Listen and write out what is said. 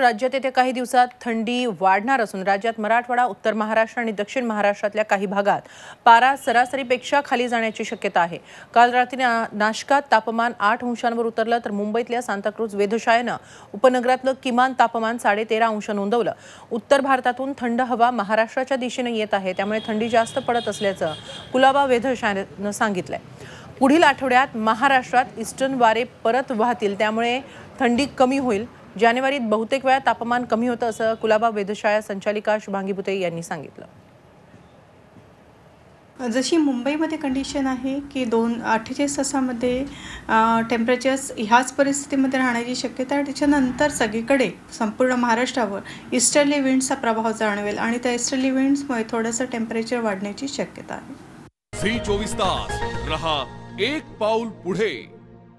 राज्यात येत्या काही दिवसात थंडी वाढणार असून राज्यात मराठवाडा उत्तर महाराष्ट्र आणि दक्षिण महाराष्ट्रातल्या काही भागात पारा सरासरीपेक्षा खाली जाण्याची शक्यता आहे काल रात्री नाशकात तापमान आठ अंशांवर उतरलं तर मुंबईतल्या सांताक्रूज वेधशाळेनं उपनगरातलं किमान तापमान साडेतेरा अंश नोंदवलं उत्तर भारतातून थंड हवा महाराष्ट्राच्या दिशेने येत आहे त्यामुळे थंडी जास्त पडत असल्याचं कुलाबा वेधशाळेनं सांगितलंय पुढील आठवड्यात महाराष्ट्रात ईस्टर्न वारे परत वाहतील त्यामुळे थंडी कमी होईल जानेवारीत बहुतेक वेळा तापमान कमी होतं असं कुलाबा वेधशाळा संचालिका शुभांगी भुते यांनी सांगितलं जशी मुंबईमध्ये कंडिशन आहे की दोन अठ्ठेचाळीस तासामध्ये टेम्परेचर्स ह्याच परिस्थितीमध्ये राहण्याची शक्यता आहे त्याच्यानंतर सगळीकडे संपूर्ण महाराष्ट्रावर इस्टर्ली विंड्सचा प्रभाव जाणवेल आणि त्या इस्टर्ली विंड्समुळे थोडंसं टेम्परेचर वाढण्याची शक्यता आहे चोवीस तास रहा एक पाऊल पुढे